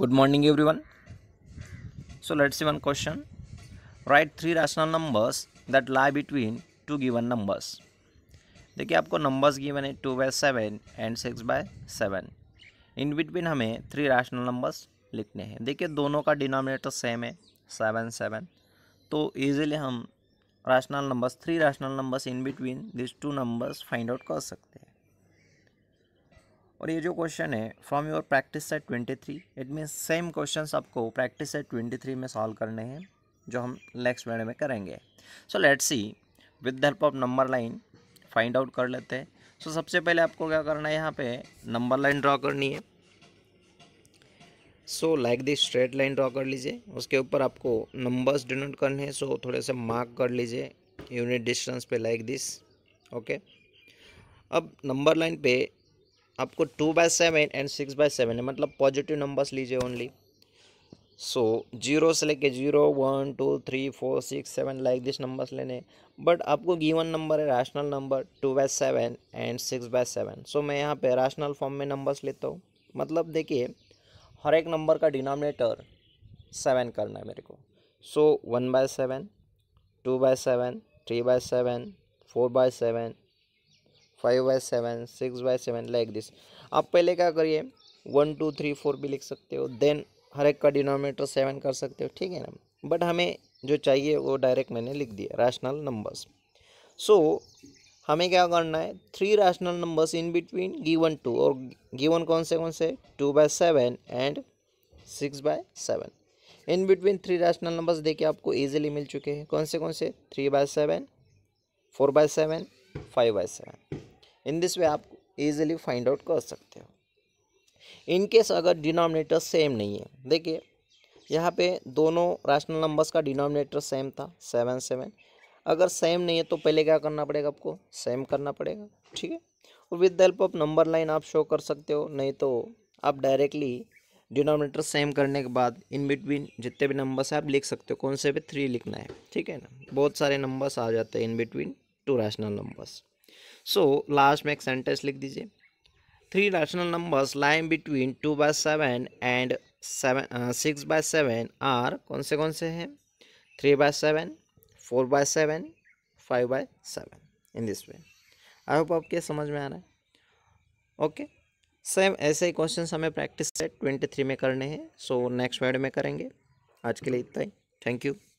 good morning everyone so let's see one question write three rational numbers that lie between two given numbers देखिए आपको numbers given है two by seven and six by seven in between हमें three rational numbers लिखने हैं देखिए दोनों का denominator same है सेवन सेवन तो ईजिली हम rational numbers three rational numbers in between this two numbers find out कर सकते हैं और ये जो क्वेश्चन है from your practice set twenty three it means same question आपको प्रैक्टिस सेट ट्वेंटी थ्री में सॉल्व करने हैं जो हम नेक्स्ट वीडियो में करेंगे so let's see with the help of number line find out कर लेते हैं सो so, सबसे पहले आपको क्या करना है यहाँ पे नंबर लाइन ड्रॉ करनी है so like this straight line draw कर लीजिए उसके ऊपर आपको नंबर्स डिनोट करने हैं सो so, थोड़े से मार्क कर लीजिए यूनिट डिस्टेंस पे लाइक दिस ओके अब नंबर लाइन पे आपको two by seven and six by seven है मतलब पॉजिटिव नंबर्स लीजिए ओनली सो जीरो से लेके zero one two three four six seven like this numbers लेने बट आपको गिवन नंबर है rational number two by seven and six by seven so मैं यहाँ पे रैशनल फॉर्म में नंबर्स लेता हूँ मतलब देखिए हर एक नंबर का डिनोमिनेटर सेवन करना है मेरे को so one by seven two by seven three by seven four by seven five by seven six by seven like this आप पहले क्या करिए वन टू थ्री फोर भी लिख सकते हो देन हर एक का डिनोमिनेटर सेवन कर सकते हो ठीक है ना बट हमें जो चाहिए वो डायरेक्ट मैंने लिख दिया रैशनल नंबर्स सो हमें क्या करना है three rational numbers in between given two और गिवन कौन से कौन से two by seven and six by seven in between three rational numbers देखिए आपको ईजिली मिल चुके हैं कौन से कौन से three by seven four by seven five by seven in this way आप इजीली फाइंड आउट कर सकते हो इन केस अगर डिनोमिनेटर सेम नहीं है देखिए यहाँ पे दोनों रैशनल नंबर्स का डिनोमिनेटर सेम था सेवन सेवन अगर सेम नहीं है तो पहले क्या करना पड़ेगा आपको सेम करना पड़ेगा ठीक है और with the help of number line आप शो कर सकते हो नहीं तो आप डायरेक्टली डिनोमिनेटर सेम करने के बाद इन बिटवीन जितने भी नंबर्स हैं आप लिख सकते हो कौन से भी थ्री लिखना है ठीक है ना बहुत सारे नंबर्स आ जाते हैं in between two rational numbers so last में एक सेंटेंस लिख दीजिए three rational numbers line between two by seven and seven six by seven are कौन से कौन से हैं three by seven four by seven five by seven in this way I hope आपके समझ में आ रहा है ओके सेम ऐसे ही क्वेश्चन हमें प्रैक्टिस सेट ट्वेंटी थ्री में करने हैं सो नेक्स्ट वर्ड में करेंगे आज के लिए इतना ही थैंक यू